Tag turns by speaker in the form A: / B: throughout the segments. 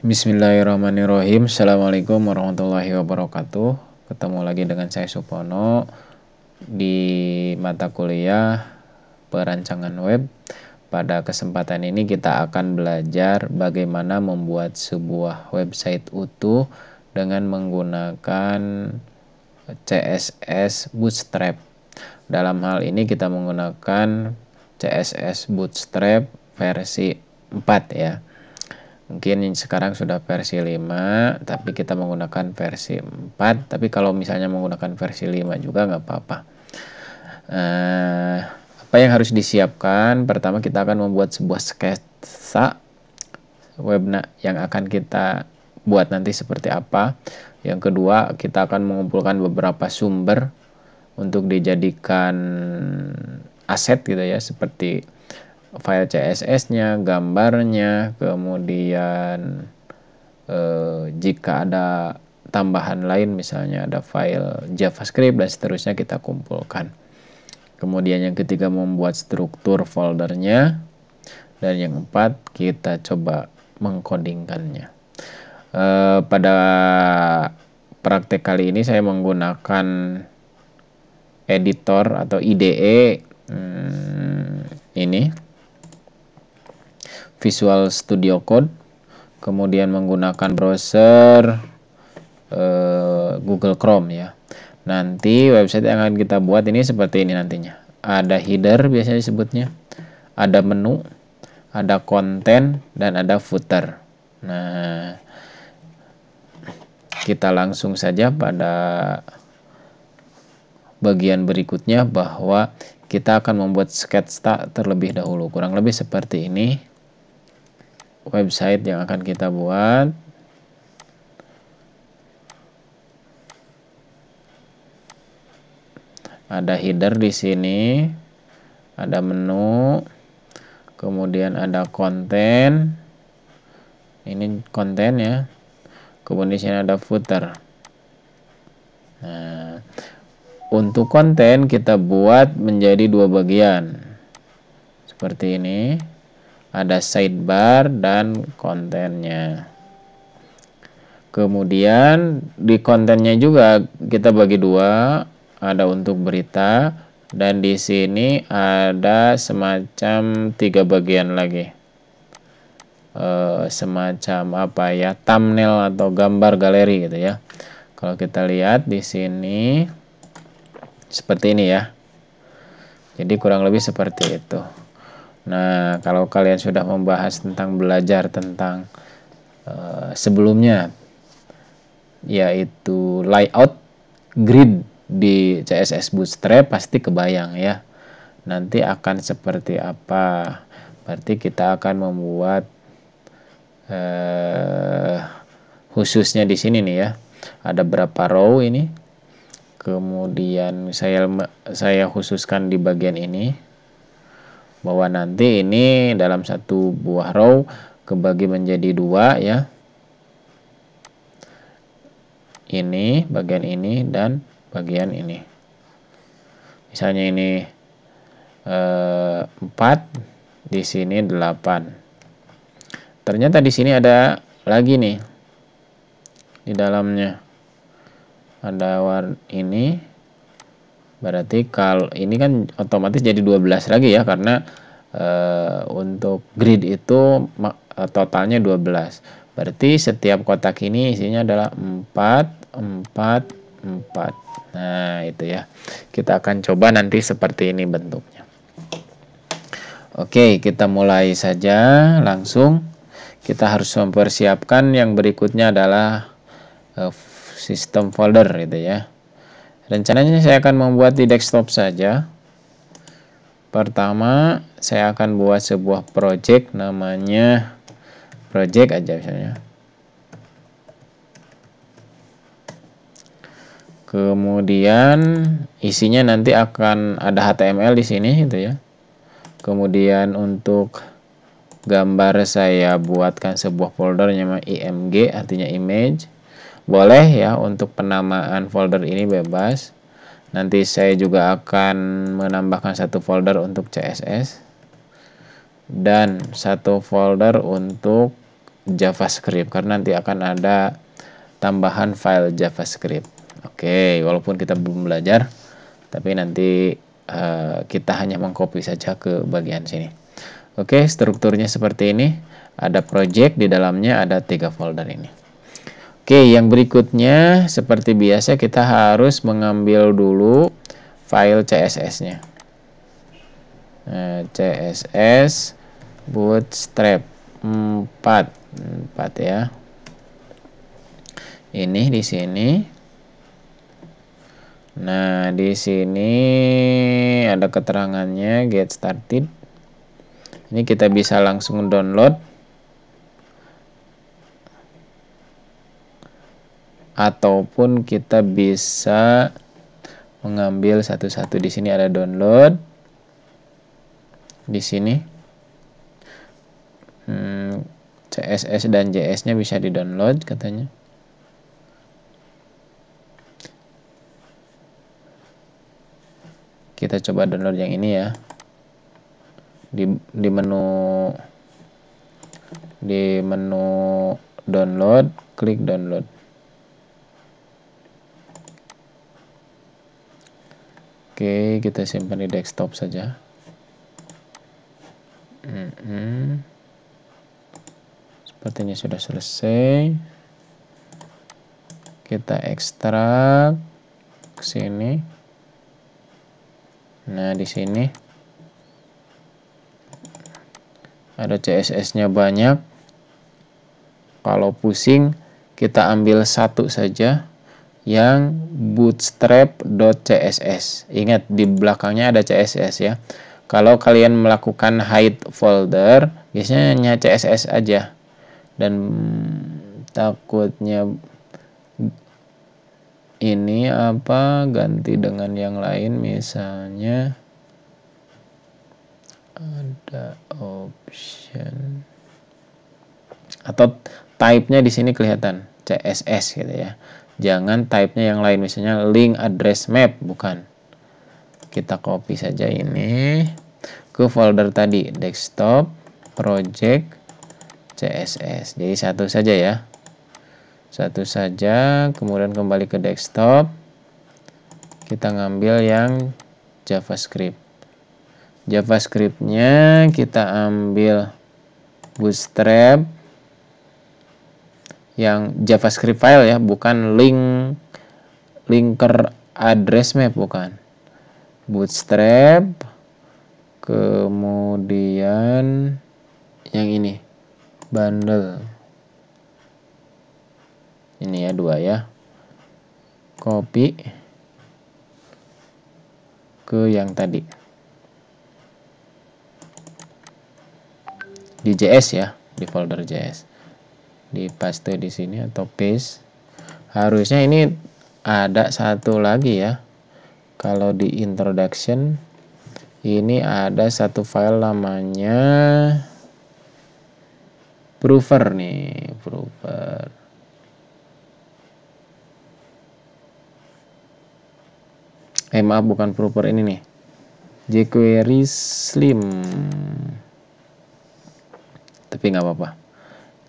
A: Bismillahirrahmanirrahim Assalamualaikum warahmatullahi wabarakatuh Ketemu lagi dengan saya Supono Di mata kuliah Perancangan web Pada kesempatan ini kita akan belajar Bagaimana membuat sebuah website utuh Dengan menggunakan CSS Bootstrap Dalam hal ini kita menggunakan CSS Bootstrap versi 4 ya mungkin sekarang sudah versi 5 tapi kita menggunakan versi 4 tapi kalau misalnya menggunakan versi 5 juga nggak apa-apa uh, apa yang harus disiapkan pertama kita akan membuat sebuah sketsa webna yang akan kita buat nanti seperti apa yang kedua kita akan mengumpulkan beberapa sumber untuk dijadikan aset gitu ya seperti file CSS-nya, gambarnya, kemudian eh, jika ada tambahan lain misalnya ada file JavaScript dan seterusnya kita kumpulkan. Kemudian yang ketiga membuat struktur foldernya dan yang keempat kita coba mengkodingkannya. E, eh, pada praktek kali ini saya menggunakan editor atau IDE hmm, ini Visual Studio Code, kemudian menggunakan browser eh, Google Chrome ya. Nanti website yang akan kita buat ini seperti ini nantinya. Ada header biasanya disebutnya, ada menu, ada konten dan ada footer. Nah, kita langsung saja pada bagian berikutnya bahwa kita akan membuat sketsa terlebih dahulu kurang lebih seperti ini website yang akan kita buat ada header di sini ada menu kemudian ada konten ini konten ya kemudian di sini ada footer nah untuk konten kita buat menjadi dua bagian seperti ini ada sidebar dan kontennya. Kemudian di kontennya juga kita bagi dua, ada untuk berita dan di sini ada semacam tiga bagian lagi. E, semacam apa ya? thumbnail atau gambar galeri gitu ya. Kalau kita lihat di sini seperti ini ya. Jadi kurang lebih seperti itu. Nah, kalau kalian sudah membahas tentang belajar tentang uh, sebelumnya yaitu layout grid di CSS Bootstrap pasti kebayang ya. Nanti akan seperti apa? Berarti kita akan membuat uh, khususnya di sini nih ya. Ada berapa row ini? Kemudian saya saya khususkan di bagian ini bahwa nanti ini dalam satu buah row kebagi menjadi dua ya ini bagian ini dan bagian ini misalnya ini eh, 4 di sini 8 ternyata di sini ada lagi nih di dalamnya ada warna ini Berarti kalau ini kan otomatis jadi 12 lagi ya karena e, untuk grid itu totalnya 12. Berarti setiap kotak ini isinya adalah 4 4 4. Nah, itu ya. Kita akan coba nanti seperti ini bentuknya. Oke, kita mulai saja langsung. Kita harus mempersiapkan yang berikutnya adalah e, sistem folder gitu ya. Rencananya saya akan membuat di desktop saja. Pertama, saya akan buat sebuah project namanya project aja misalnya. Kemudian isinya nanti akan ada HTML di sini gitu ya. Kemudian untuk gambar saya buatkan sebuah folder namanya IMG artinya image boleh ya untuk penamaan folder ini bebas nanti saya juga akan menambahkan satu folder untuk CSS dan satu folder untuk JavaScript karena nanti akan ada tambahan file JavaScript Oke walaupun kita belum belajar tapi nanti uh, kita hanya mengcopy saja ke bagian sini Oke, strukturnya seperti ini. Ada project di dalamnya ada tiga folder ini. Oke, yang berikutnya seperti biasa kita harus mengambil dulu file CSS-nya. Nah, CSS bootstrap 4 4 ya. Ini di sini. Nah, di sini ada keterangannya get started. Ini kita bisa langsung download ataupun kita bisa mengambil satu-satu di sini ada download di sini hmm, CSS dan JS nya bisa di download katanya kita coba download yang ini ya di, di menu di menu download klik download Oke, kita simpan di desktop saja. Mm -hmm. Sepertinya sudah selesai. Kita ekstrak ke sini. Nah, di sini ada CSS-nya banyak. Kalau pusing, kita ambil satu saja yang bootstrap.css. Ingat di belakangnya ada CSS ya. Kalau kalian melakukan hide folder, biasanya hanya CSS aja. Dan takutnya ini apa ganti dengan yang lain misalnya ada option atau type-nya di sini kelihatan CSS gitu ya jangan type-nya yang lain misalnya link address map bukan kita copy saja ini ke folder tadi desktop project css jadi satu saja ya satu saja kemudian kembali ke desktop kita ngambil yang javascript javascriptnya kita ambil bootstrap yang JavaScript file ya, bukan link linker address map bukan. Bootstrap kemudian yang ini bundle ini ya dua ya copy ke yang tadi di JS ya di folder JS di paste di sini atau paste harusnya ini ada satu lagi ya kalau di introduction ini ada satu file namanya prover nih prover eh maaf bukan prover ini nih jQuery slim tapi nggak apa-apa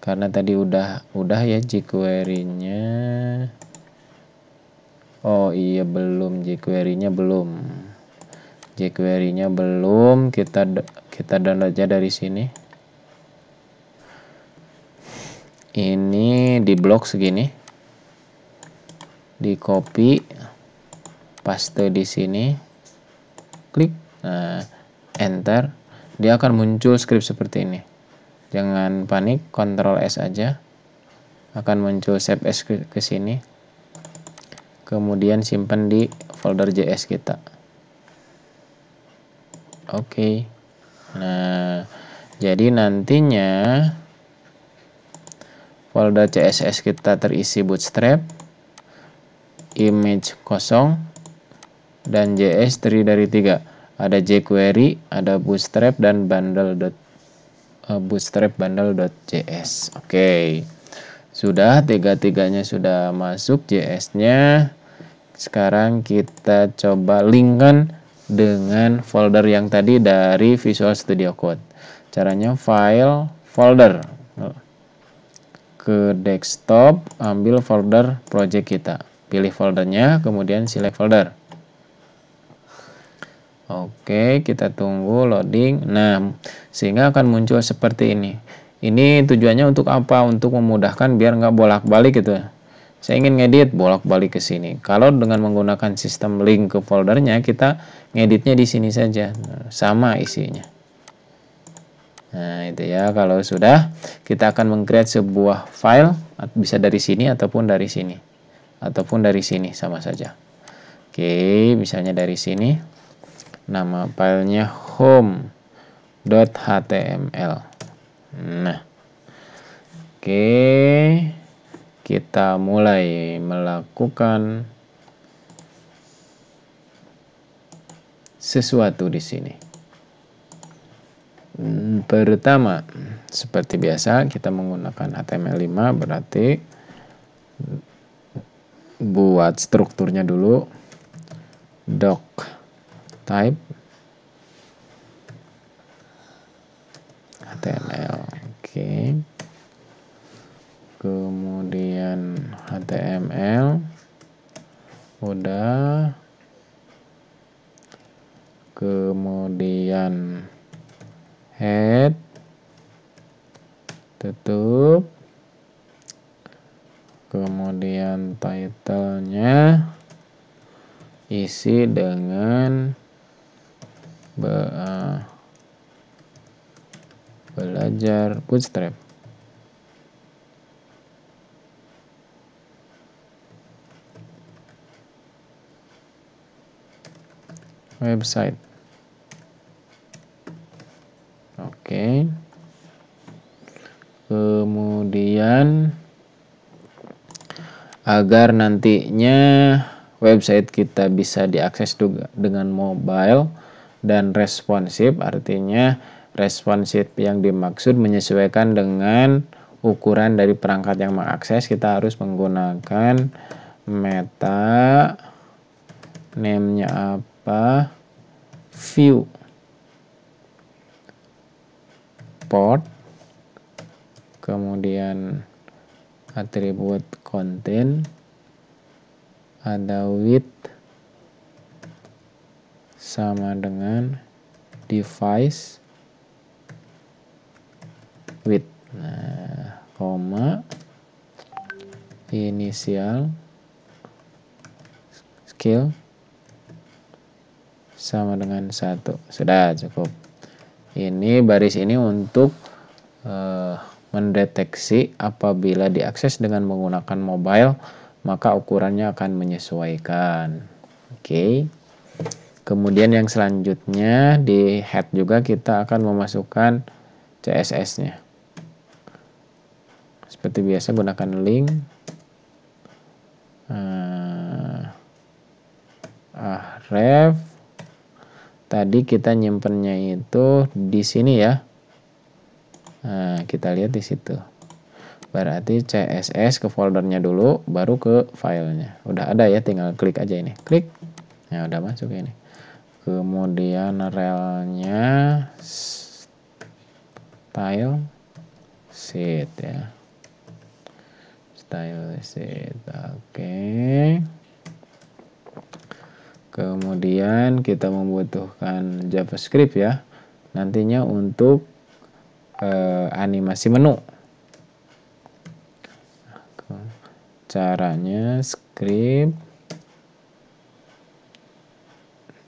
A: karena tadi udah udah ya jQuery-nya oh iya belum jQuery-nya belum jQuery-nya belum kita kita download aja dari sini ini di blok segini di copy paste di sini klik nah enter dia akan muncul script seperti ini jangan panik Ctrl S aja akan muncul save as ke, ke sini kemudian simpan di folder JS kita oke okay. nah jadi nantinya folder CSS kita terisi bootstrap image kosong dan JS 3 dari tiga ada jQuery, ada bootstrap dan bundle.js Eh, bootstrap bootstrap-bundle.js Oke. Okay. Sudah tiga-tiganya sudah masuk JS-nya. Sekarang kita coba linkkan dengan folder yang tadi dari Visual Studio Code. Caranya file folder ke desktop, ambil folder project kita. Pilih foldernya, kemudian select folder. Oke, kita tunggu loading. Nah, sehingga akan muncul seperti ini. Ini tujuannya untuk apa? Untuk memudahkan biar nggak bolak-balik gitu. Saya ingin ngedit bolak-balik ke sini. Kalau dengan menggunakan sistem link ke foldernya, kita ngeditnya di sini saja. sama isinya. Nah, itu ya. Kalau sudah, kita akan meng sebuah file. Bisa dari sini ataupun dari sini. Ataupun dari sini, sama saja. Oke, misalnya dari sini nama filenya home.html nah oke kita mulai melakukan sesuatu di sini hmm, pertama seperti biasa kita menggunakan HTML5 berarti buat strukturnya dulu doc type HTML oke okay. kemudian HTML udah kemudian head tutup kemudian title-nya isi dengan Be uh, belajar bootstrap. Website. Oke. Okay. Kemudian agar nantinya website kita bisa diakses juga dengan mobile dan responsif artinya responsif yang dimaksud menyesuaikan dengan ukuran dari perangkat yang mengakses kita harus menggunakan meta namenya apa view port kemudian atribut konten ada width sama dengan device width, nah koma inisial skill sama dengan satu sudah cukup ini baris ini untuk uh, mendeteksi apabila diakses dengan menggunakan mobile maka ukurannya akan menyesuaikan oke okay. Kemudian yang selanjutnya di head juga kita akan memasukkan CSS-nya. Seperti biasa gunakan link. Uh, eh, ref. Tadi kita nyimpennya itu di sini ya. Nah, kita lihat di situ. Berarti CSS ke foldernya dulu, baru ke filenya. Udah ada ya, tinggal klik aja ini. Klik. ya udah masuk ini kemudian relnya style set ya style set oke okay. kemudian kita membutuhkan javascript ya nantinya untuk eh, animasi menu caranya script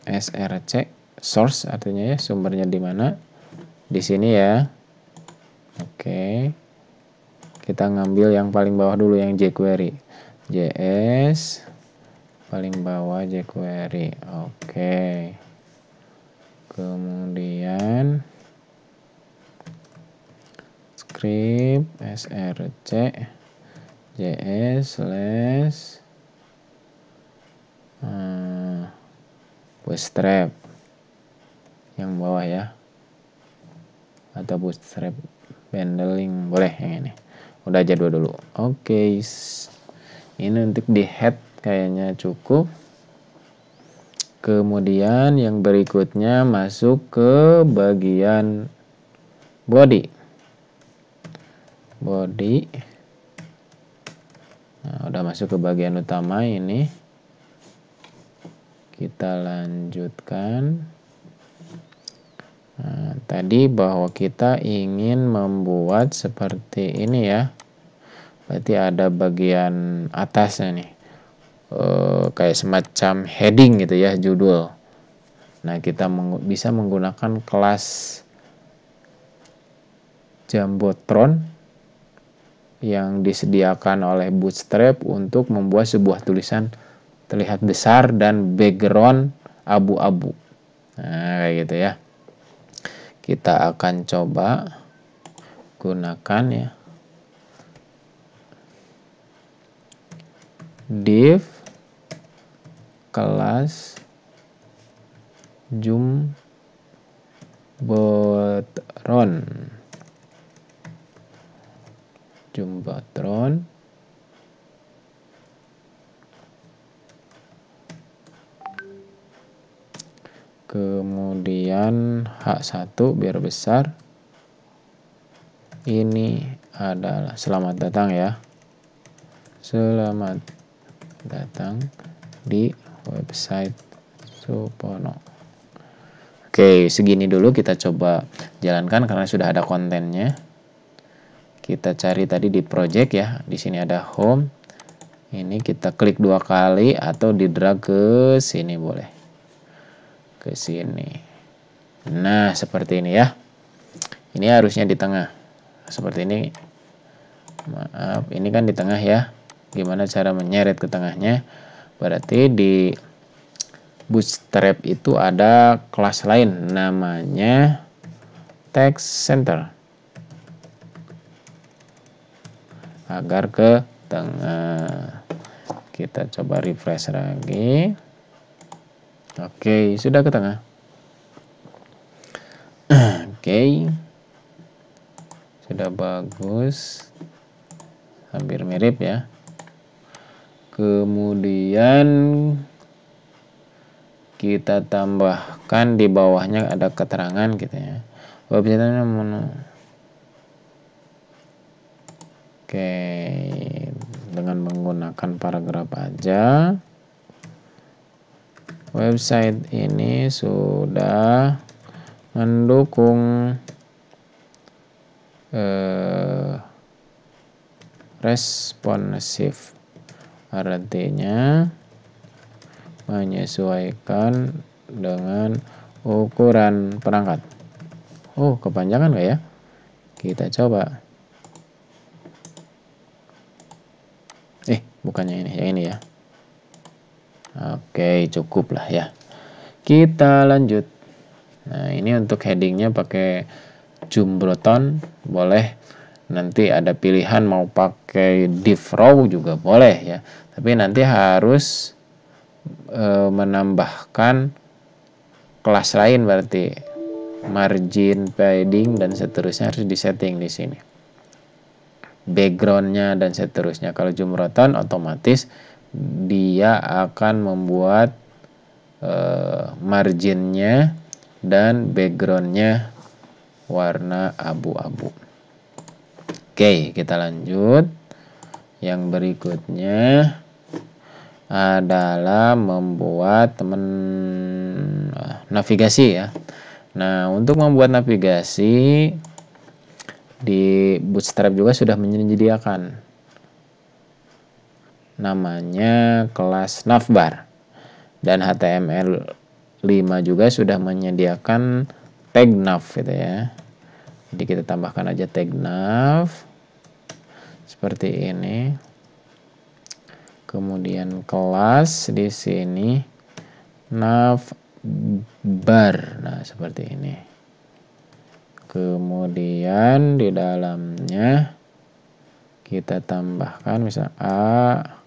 A: src source artinya ya sumbernya di mana di sini ya oke kita ngambil yang paling bawah dulu yang jQuery js paling bawah jQuery oke kemudian script src js slash bootstrap yang bawah ya atau bootstrap bundling boleh yang ini udah aja dua dulu oke okay. ini untuk di head kayaknya cukup kemudian yang berikutnya masuk ke bagian body body nah, udah masuk ke bagian utama ini kita lanjutkan nah, tadi bahwa kita ingin membuat seperti ini ya berarti ada bagian atasnya nih e, kayak semacam heading gitu ya judul nah kita meng bisa menggunakan kelas Jambotron yang disediakan oleh Bootstrap untuk membuat sebuah tulisan terlihat besar dan background abu-abu. Nah, kayak gitu ya. Kita akan coba gunakan ya. div kelas botron. Zoom botron. kemudian H1 biar besar ini adalah selamat datang ya selamat datang di website Supono oke segini dulu kita coba jalankan karena sudah ada kontennya kita cari tadi di project ya di sini ada home ini kita klik dua kali atau di drag ke sini boleh ke sini. Nah, seperti ini ya. Ini harusnya di tengah. Seperti ini. Maaf, ini kan di tengah ya. Gimana cara menyeret ke tengahnya? Berarti di bootstrap itu ada kelas lain namanya text center. Agar ke tengah. Kita coba refresh lagi. Oke, sudah ke tengah. Oke. Sudah bagus. Hampir mirip ya. Kemudian kita tambahkan di bawahnya ada keterangan gitu ya. Websitenya mana? Oke, dengan menggunakan paragraf aja website ini sudah mendukung eh, responsif artinya menyesuaikan dengan ukuran perangkat oh kepanjangan gak ya kita coba eh bukannya ini yang ini ya Oke, cukup lah ya. Kita lanjut. Nah, ini untuk headingnya pakai jumbroton, boleh. Nanti ada pilihan mau pakai div row juga boleh ya. Tapi nanti harus e, menambahkan kelas lain berarti margin padding dan seterusnya harus di setting di sini. Backgroundnya dan seterusnya. Kalau jumbroton otomatis dia akan membuat eh, marginnya dan backgroundnya warna abu-abu. Oke, kita lanjut. Yang berikutnya adalah membuat temen eh, navigasi ya. Nah, untuk membuat navigasi di Bootstrap juga sudah menyediakan namanya kelas navbar. Dan HTML5 juga sudah menyediakan tag nav gitu ya. Jadi kita tambahkan aja tag nav seperti ini. Kemudian kelas di sini nav bar, Nah, seperti ini. Kemudian di dalamnya kita tambahkan misal A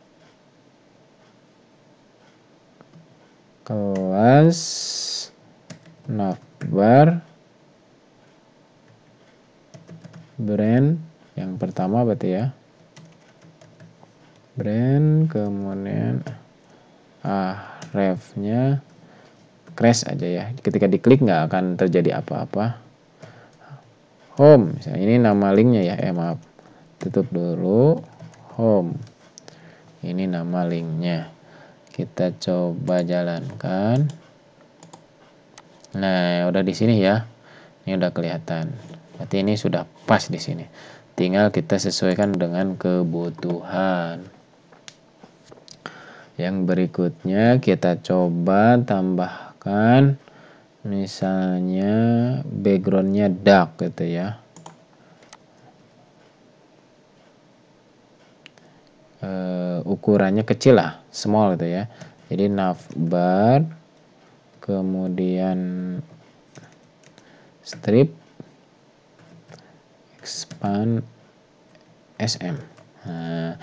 A: kelas navbar brand yang pertama berarti ya brand kemudian ah refnya crash aja ya ketika diklik nggak akan terjadi apa-apa home misalnya ini nama linknya ya eh maaf tutup dulu home ini nama linknya kita coba jalankan nah udah di sini ya ini udah kelihatan berarti ini sudah pas di sini tinggal kita sesuaikan dengan kebutuhan yang berikutnya kita coba tambahkan misalnya backgroundnya dark gitu ya eh, uh, ukurannya kecil lah, small gitu ya. Jadi navbar kemudian strip expand SM. Nah,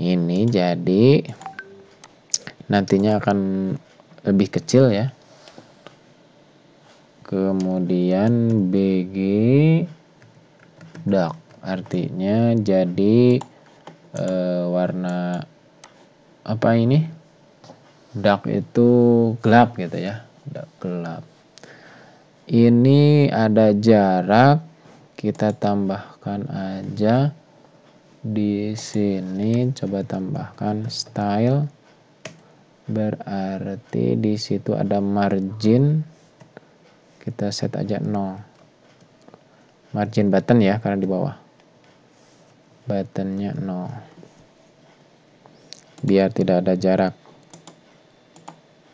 A: ini jadi nantinya akan lebih kecil ya. Kemudian BG dark, artinya jadi uh, warna apa ini dark itu gelap gitu ya dark gelap ini ada jarak kita tambahkan aja di sini coba tambahkan style berarti di situ ada margin kita set aja 0 margin button ya karena di bawah buttonnya no biar tidak ada jarak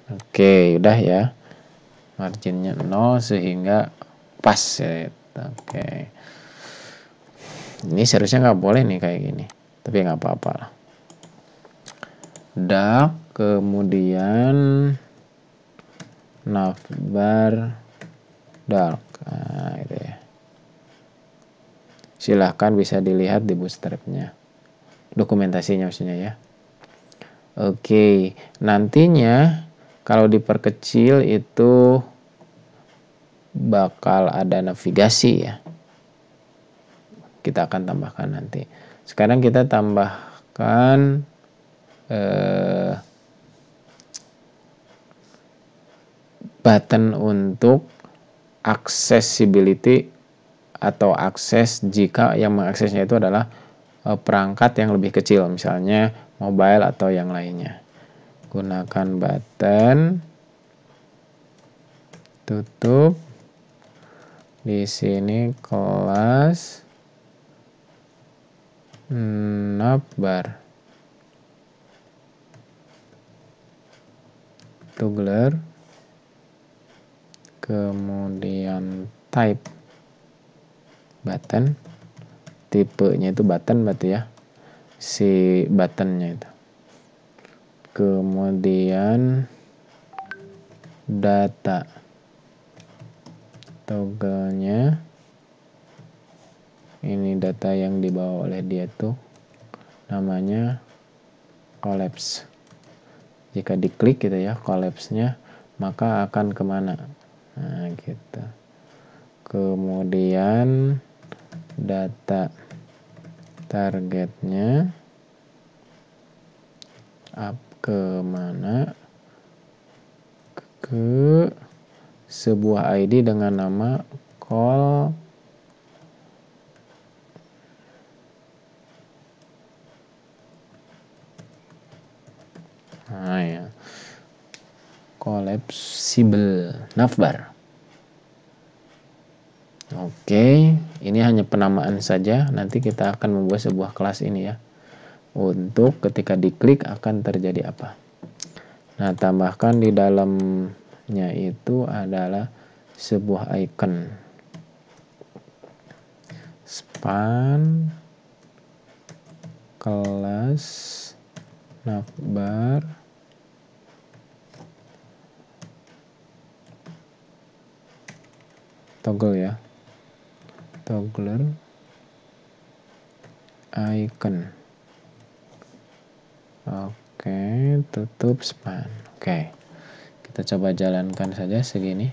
A: oke udah ya marginnya no, sehingga pas ya. oke ini seharusnya nggak boleh nih kayak gini tapi nggak apa-apa lah dark kemudian navbar dark silahkan bisa dilihat di bootstrapnya dokumentasinya maksudnya ya oke nantinya kalau diperkecil itu bakal ada navigasi ya kita akan tambahkan nanti sekarang kita tambahkan eh, button untuk accessibility atau akses jika yang mengaksesnya itu adalah eh, perangkat yang lebih kecil, misalnya mobile atau yang lainnya. Gunakan button, tutup, di sini kelas nabar toggler kemudian type button tipenya itu button berarti ya si buttonnya itu kemudian data toggle-nya ini data yang dibawa oleh dia tuh namanya collapse jika diklik gitu ya collapse-nya maka akan kemana nah gitu kemudian data targetnya up ke mana ke sebuah ID dengan nama call nah ya. collapsible navbar Oke, ini hanya penamaan saja. Nanti kita akan membuat sebuah kelas ini ya. Untuk ketika diklik akan terjadi apa? Nah, tambahkan di dalamnya itu adalah sebuah icon. Span kelas navbar toggle ya toggler icon oke tutup span oke kita coba jalankan saja segini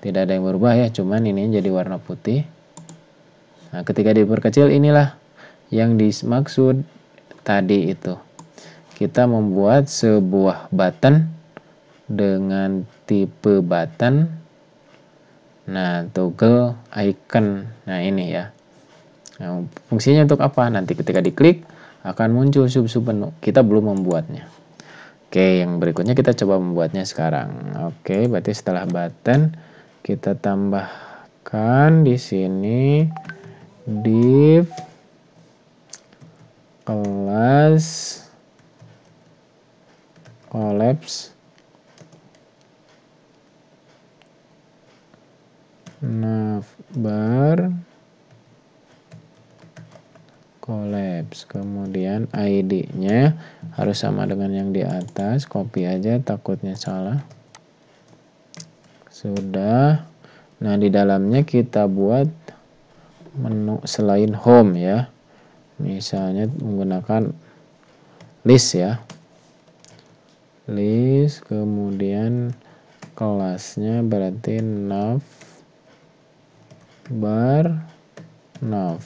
A: tidak ada yang berubah ya cuman ini jadi warna putih nah ketika diperkecil inilah yang dimaksud tadi itu kita membuat sebuah button dengan tipe button Nah, toggle icon. Nah, ini ya. Nah, fungsinya untuk apa? Nanti ketika diklik akan muncul sub-sub menu. Kita belum membuatnya. Oke, yang berikutnya kita coba membuatnya sekarang. Oke, berarti setelah button kita tambahkan di sini div kelas collapse bar collapse kemudian ID-nya harus sama dengan yang di atas copy aja takutnya salah sudah nah di dalamnya kita buat menu selain home ya misalnya menggunakan list ya list kemudian kelasnya berarti nav bar nov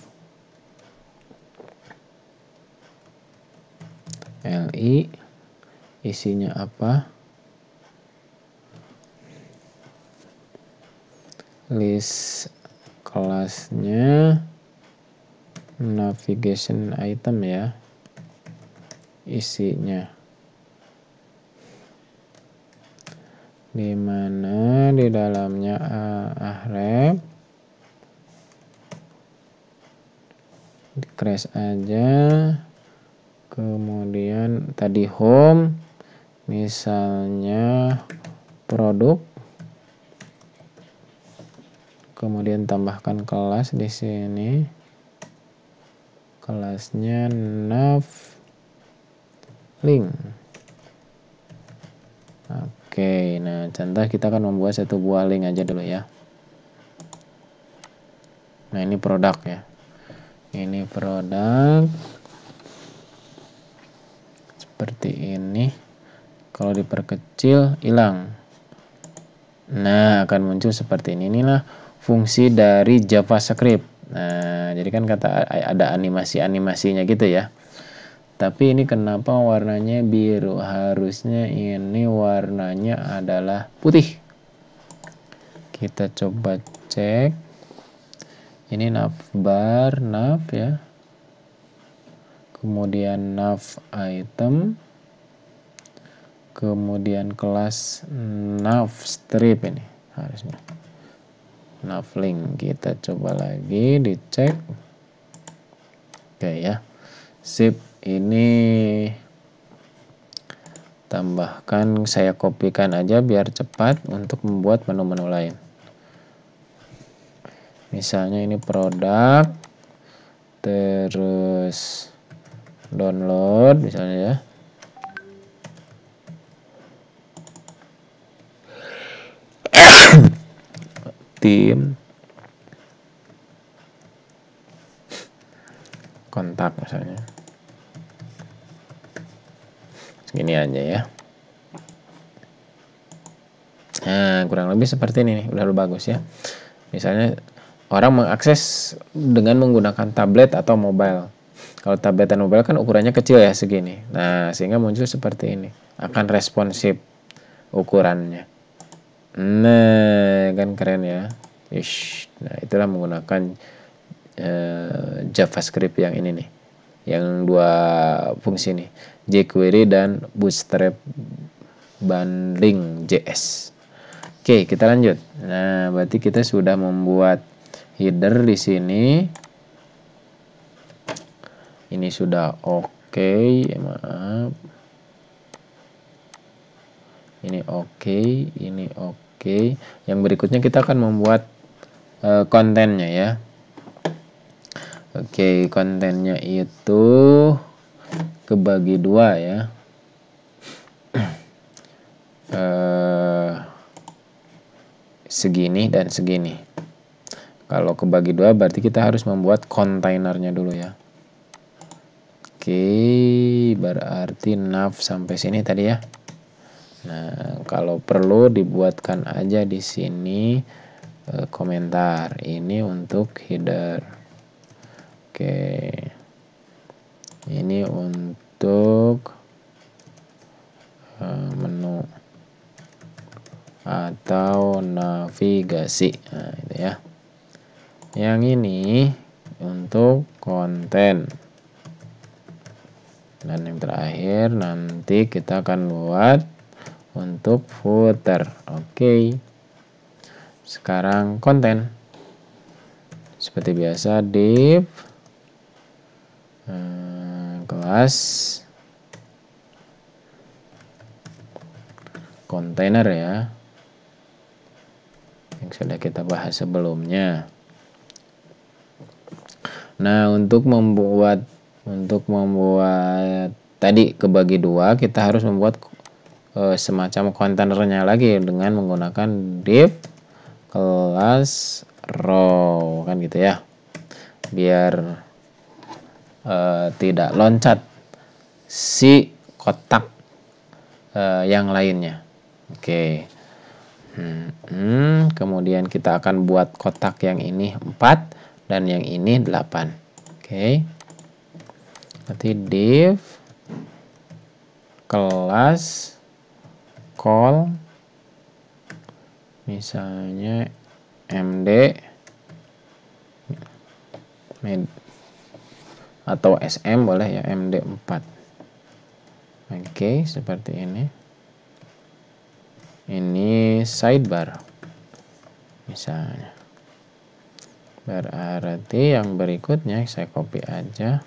A: LI isinya apa? List kelasnya navigation item ya. Isinya. dimana di dalamnya ahrep trash aja kemudian tadi home misalnya produk kemudian tambahkan kelas di sini kelasnya nav link oke nah contoh kita akan membuat satu buah link aja dulu ya nah ini produk ya ini produk seperti ini kalau diperkecil hilang nah akan muncul seperti ini inilah fungsi dari javascript nah jadi kan kata ada animasi-animasinya gitu ya tapi ini kenapa warnanya biru harusnya ini warnanya adalah putih kita coba cek ini naf bar naf ya kemudian naf item kemudian kelas nav strip ini harusnya nav link kita coba lagi dicek oke ya sip ini tambahkan saya kopikan aja biar cepat untuk membuat menu-menu lain misalnya ini produk terus download misalnya ya tim kontak misalnya segini aja ya nah kurang lebih seperti ini udah lu bagus ya misalnya orang mengakses dengan menggunakan tablet atau mobile. Kalau tablet dan mobile kan ukurannya kecil ya segini. Nah, sehingga muncul seperti ini. Akan responsif ukurannya. Nah, kan keren ya. Ish. Nah, itulah menggunakan eh, JavaScript yang ini nih. Yang dua fungsi nih. jQuery dan Bootstrap bundling JS. Oke, kita lanjut. Nah, berarti kita sudah membuat header di sini ini sudah oke okay, ya, maaf ini oke okay, ini oke okay. yang berikutnya kita akan membuat uh, kontennya ya oke okay, kontennya itu kebagi dua ya uh, segini dan segini kalau kebagi dua berarti kita harus membuat kontainernya dulu ya. Oke, berarti nav sampai sini tadi ya. Nah, kalau perlu dibuatkan aja di sini e, komentar. Ini untuk header. Oke. Ini untuk e, menu atau navigasi. Nah, itu ya yang ini untuk konten dan yang terakhir nanti kita akan buat untuk footer oke sekarang konten seperti biasa div hmm, eh, kelas kontainer ya yang sudah kita bahas sebelumnya Nah, untuk membuat untuk membuat tadi kebagi dua, kita harus membuat e, semacam kontainernya lagi dengan menggunakan div kelas row kan gitu ya. Biar e, tidak loncat si kotak e, yang lainnya. Oke. Hmm, hmm, kemudian kita akan buat kotak yang ini 4 dan yang ini 8 oke okay. nanti div kelas call misalnya MD med, atau SM boleh ya MD4 oke okay, seperti ini ini sidebar misalnya berarti yang berikutnya saya copy aja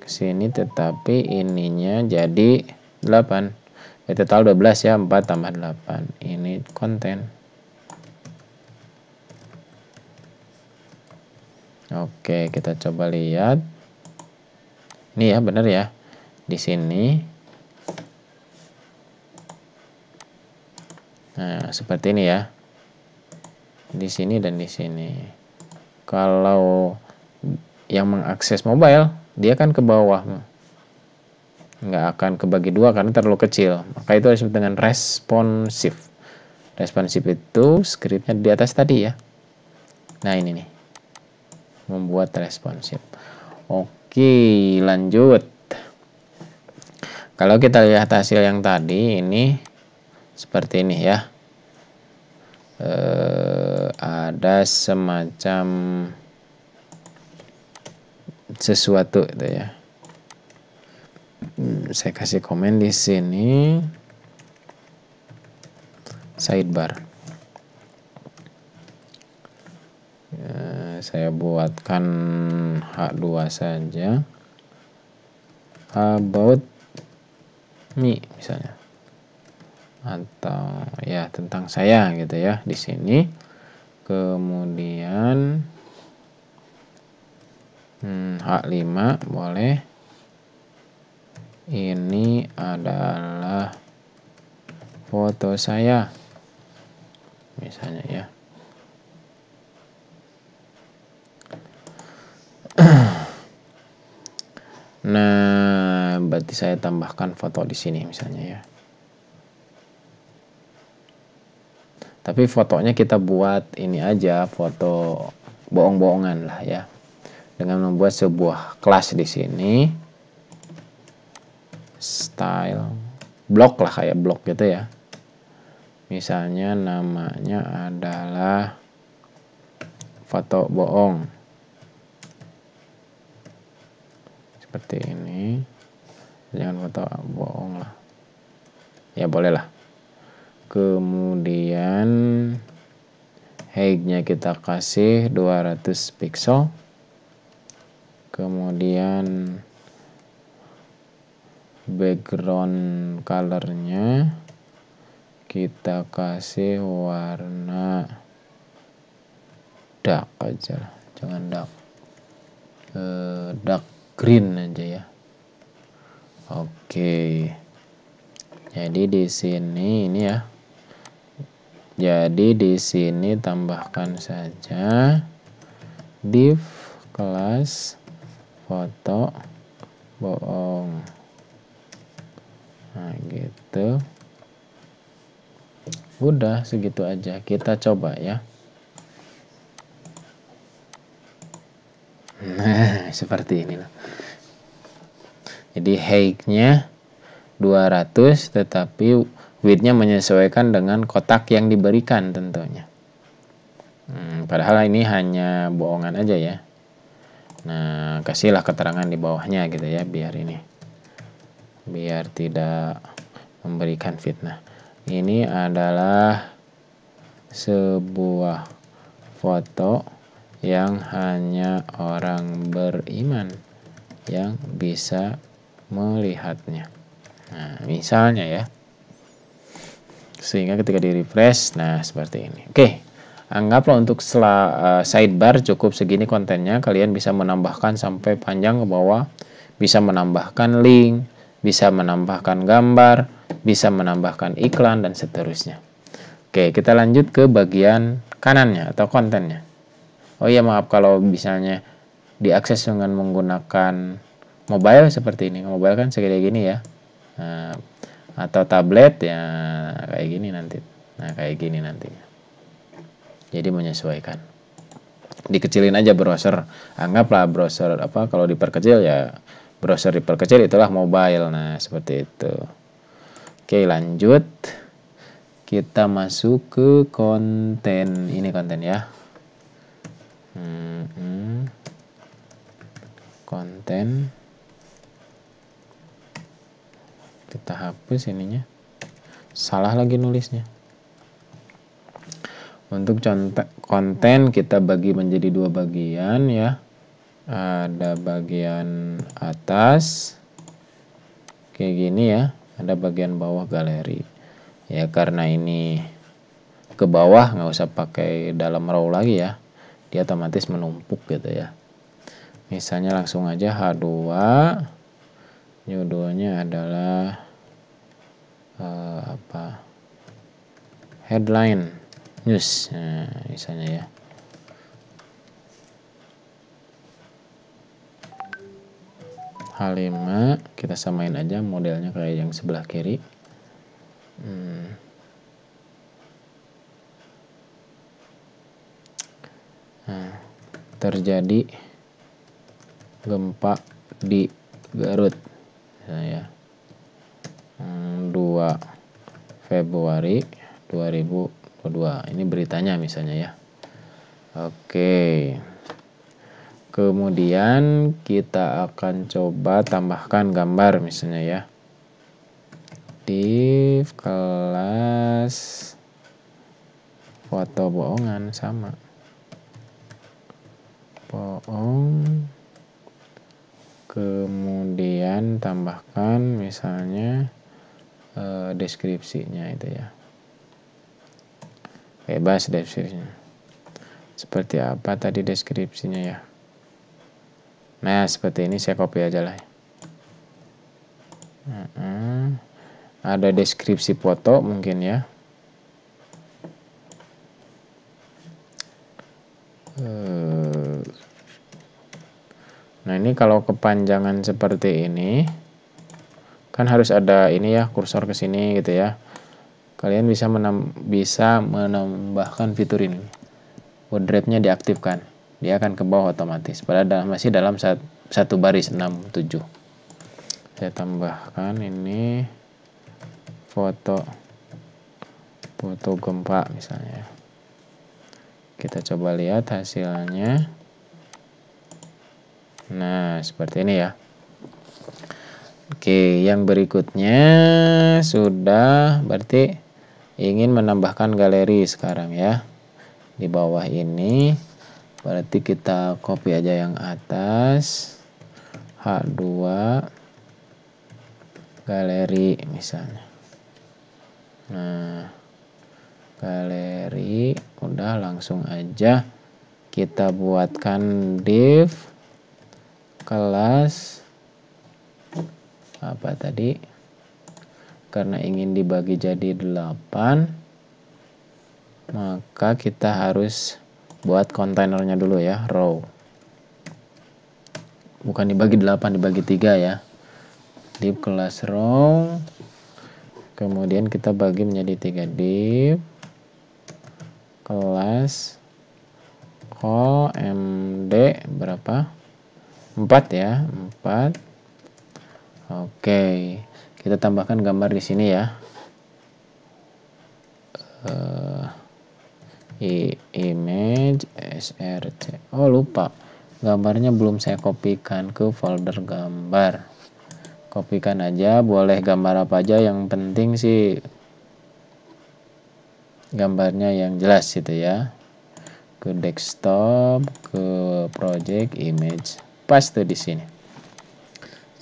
A: ke sini tetapi ininya jadi 8 eh, ya, total 12 ya 4 tambah 8 ini konten oke kita coba lihat ini ya benar ya di sini nah seperti ini ya di sini dan di sini kalau yang mengakses mobile dia kan ke bawah nggak akan kebagi dua karena terlalu kecil maka itu disebut dengan responsif responsif itu scriptnya di atas tadi ya nah ini nih membuat responsif oke lanjut kalau kita lihat hasil yang tadi ini seperti ini ya eh, ada semacam sesuatu itu ya hmm, saya kasih komen di sini sidebar eh, saya buatkan H2 saja about me misalnya atau ya tentang saya gitu ya di sini kemudian hmm, H5 boleh ini adalah foto saya misalnya ya nah berarti saya tambahkan foto di sini misalnya ya tapi fotonya kita buat ini aja foto bohong-bohongan lah ya dengan membuat sebuah kelas di sini style blok lah kayak blok gitu ya misalnya namanya adalah foto bohong seperti ini jangan foto bohong lah ya boleh lah kemudian height-nya kita kasih 200 pixel kemudian background color-nya kita kasih warna dark aja jangan dark eh, dark green aja ya oke jadi di sini ini ya jadi di sini tambahkan saja div kelas foto bohong. Nah, gitu. Udah segitu aja. Kita coba ya. Nah, seperti ini Jadi height-nya 200 tetapi Widthnya menyesuaikan dengan kotak yang diberikan tentunya. Hmm, padahal ini hanya bohongan aja ya. Nah, kasihlah keterangan di bawahnya gitu ya, biar ini. Biar tidak memberikan fitnah. Ini adalah sebuah foto yang hanya orang beriman yang bisa melihatnya. Nah, misalnya ya sehingga ketika di refresh nah seperti ini oke anggaplah untuk sela, uh, sidebar cukup segini kontennya kalian bisa menambahkan sampai panjang ke bawah bisa menambahkan link bisa menambahkan gambar bisa menambahkan iklan dan seterusnya oke kita lanjut ke bagian kanannya atau kontennya oh iya maaf kalau misalnya diakses dengan menggunakan mobile seperti ini mobile kan segede gini ya nah, atau tablet ya kayak gini nanti nah kayak gini nanti jadi menyesuaikan dikecilin aja browser anggaplah browser apa kalau diperkecil ya browser diperkecil itulah mobile nah seperti itu oke lanjut kita masuk ke konten ini konten ya hmm, hmm. konten kita hapus ininya salah lagi nulisnya untuk konten kita bagi menjadi dua bagian ya ada bagian atas kayak gini ya ada bagian bawah galeri ya karena ini ke bawah nggak usah pakai dalam row lagi ya dia otomatis menumpuk gitu ya misalnya langsung aja H2 judulnya adalah uh, apa headline news nah, misalnya ya H5 kita samain aja modelnya kayak yang sebelah kiri hmm. nah, terjadi gempa di Garut nah, ya 2 hmm, Februari 2022 ini beritanya misalnya ya oke kemudian kita akan coba tambahkan gambar misalnya ya di kelas foto bohongan sama bohong kemudian tambahkan misalnya Eh, deskripsinya itu ya bebas deskripsinya seperti apa tadi deskripsinya ya nah seperti ini saya copy aja lah ya. ada deskripsi foto mungkin ya eh. Nah ini kalau kepanjangan seperti ini kan harus ada ini ya kursor ke sini gitu ya kalian bisa menem bisa menambahkan fitur ini nya diaktifkan dia akan ke bawah otomatis pada masih dalam sat, satu baris 67 saya tambahkan ini foto foto gempa misalnya kita coba lihat hasilnya nah seperti ini ya Oke, yang berikutnya sudah berarti ingin menambahkan galeri sekarang ya. Di bawah ini berarti kita copy aja yang atas H2 galeri misalnya. Nah, galeri udah langsung aja kita buatkan div kelas apa tadi karena ingin dibagi jadi 8 maka kita harus buat kontainernya dulu ya row bukan dibagi 8 dibagi 3 ya div kelas row kemudian kita bagi menjadi 3 div kelas co md berapa 4 ya 4 Oke, kita tambahkan gambar di sini ya. Uh, image src. Oh lupa, gambarnya belum saya kopikan ke folder gambar. Kopikan aja, boleh gambar apa aja. Yang penting sih gambarnya yang jelas gitu ya. Ke desktop, ke project image, paste di sini.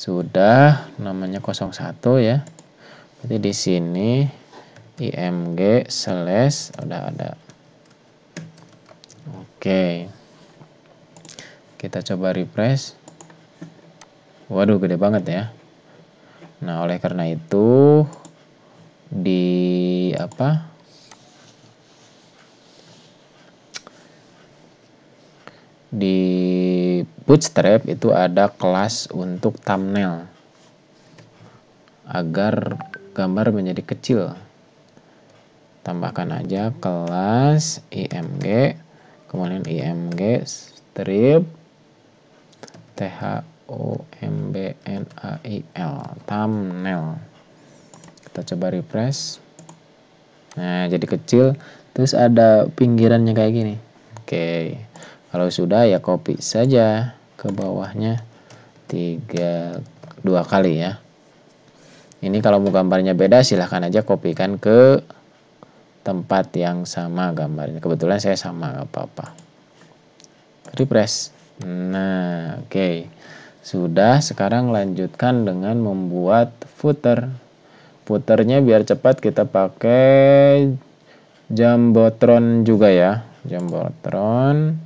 A: Sudah namanya 01 ya. Berarti di sini img slash udah ada. Oke. Kita coba refresh. Waduh, gede banget ya. Nah, oleh karena itu di apa? Di Bootstrap itu ada kelas untuk thumbnail agar gambar menjadi kecil. Tambahkan aja kelas img kemudian img strip thumbnail thumbnail. Kita coba refresh. Nah, jadi kecil terus ada pinggirannya kayak gini. Oke. Kalau sudah ya copy saja ke bawahnya tiga dua kali ya ini kalau mau gambarnya beda silahkan aja kopikan ke tempat yang sama gambarnya kebetulan saya sama nggak apa-apa refresh nah oke okay. sudah sekarang lanjutkan dengan membuat footer footernya biar cepat kita pakai jambotron juga ya jambotron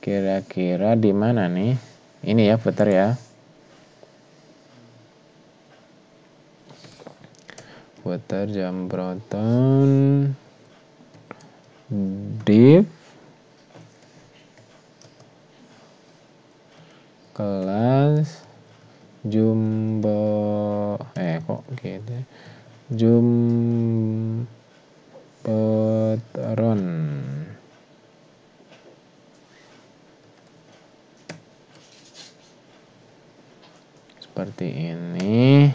A: Kira-kira di mana nih? Ini ya putar ya. Putar jam proton deep kelas jumbo eh kok gitu jumbo Petron seperti ini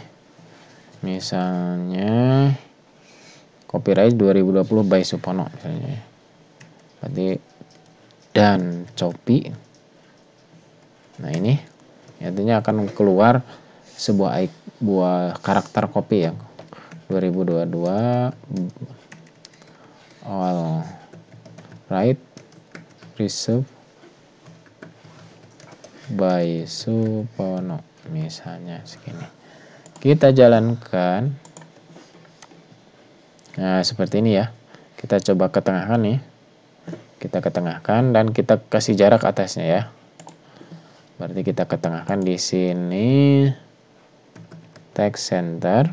A: misalnya copyright 2020 by Supono misalnya berarti dan copy nah ini artinya akan keluar sebuah buah karakter copy yang 2022 all right reserve by Supono misalnya segini kita jalankan nah seperti ini ya kita coba ketengahkan nih kita ketengahkan dan kita kasih jarak atasnya ya berarti kita ketengahkan di sini text center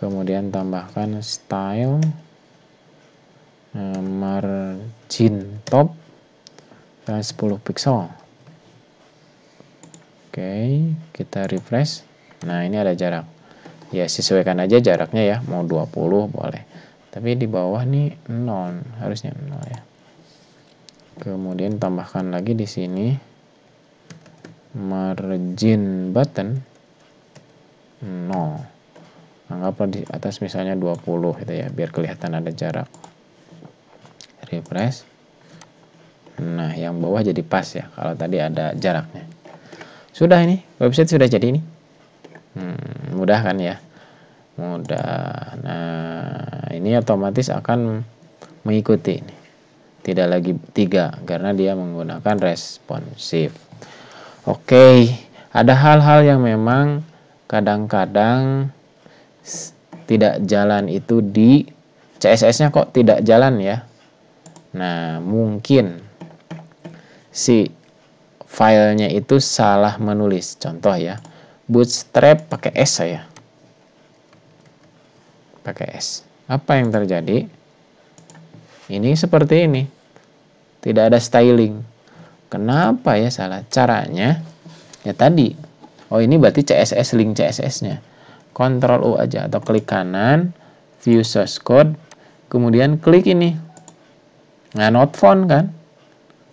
A: kemudian tambahkan style nah, margin top misalnya 10 pixel oke kita refresh nah ini ada jarak ya sesuaikan aja jaraknya ya mau 20 boleh tapi di bawah nih non harusnya 0 ya kemudian tambahkan lagi di sini margin button 0 anggaplah di atas misalnya 20 gitu ya biar kelihatan ada jarak refresh Nah, yang bawah jadi pas ya, kalau tadi ada jaraknya. Sudah ini, website sudah jadi ini. Hmm, mudah kan ya? Mudah. Nah, ini otomatis akan mengikuti ini. Tidak lagi tiga, karena dia menggunakan responsif. Oke, ada hal-hal yang memang kadang-kadang tidak jalan itu di CSS-nya kok tidak jalan ya. Nah, mungkin si filenya itu salah menulis. Contoh ya, bootstrap pakai S saya. Pakai S. Apa yang terjadi? Ini seperti ini. Tidak ada styling. Kenapa ya salah? Caranya, ya tadi. Oh ini berarti CSS, link CSS-nya. Ctrl U aja atau klik kanan, view source code, kemudian klik ini. Nah, not found kan?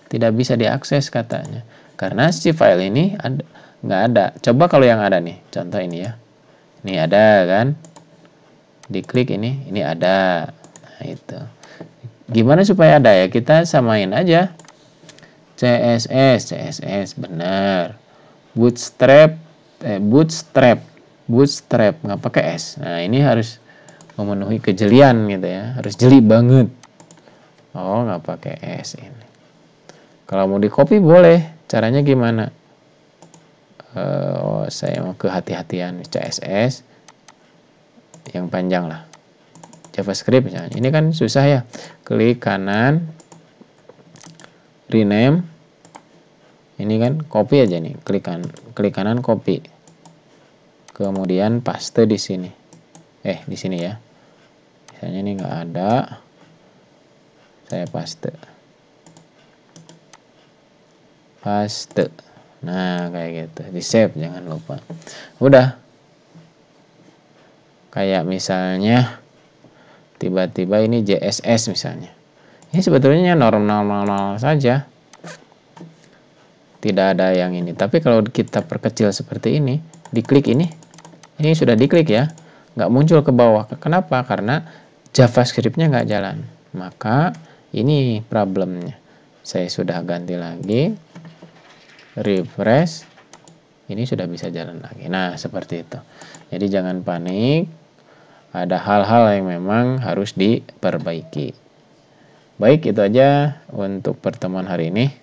A: tidak bisa diakses katanya. Karena si file ini ada, nggak ada. Coba kalau yang ada nih, contoh ini ya. Ini ada kan? Diklik ini, ini ada. Nah, itu. Gimana supaya ada ya? Kita samain aja. CSS, CSS benar. Bootstrap, eh, bootstrap, bootstrap nggak pakai S. Nah ini harus memenuhi kejelian gitu ya, harus jeli banget. Oh nggak pakai S ini. Kalau mau di copy boleh. Caranya gimana? Uh, saya mau kehati hatian CSS yang panjang lah. JavaScript misalnya. Ini kan susah ya. Klik kanan, rename. Ini kan copy aja nih. Klik kan, klik kanan copy. Kemudian paste di sini. Eh di sini ya. Misalnya ini nggak ada. Saya paste paste nah kayak gitu di save jangan lupa udah kayak misalnya tiba-tiba ini JSS misalnya ini sebetulnya normal-normal saja tidak ada yang ini tapi kalau kita perkecil seperti ini diklik ini ini sudah diklik ya nggak muncul ke bawah kenapa karena javascriptnya nggak jalan maka ini problemnya saya sudah ganti lagi refresh ini sudah bisa jalan lagi nah seperti itu jadi jangan panik ada hal-hal yang memang harus diperbaiki baik itu aja untuk pertemuan hari ini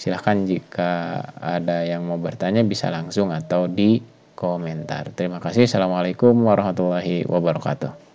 A: silahkan jika ada yang mau bertanya bisa langsung atau di komentar terima kasih assalamualaikum warahmatullahi wabarakatuh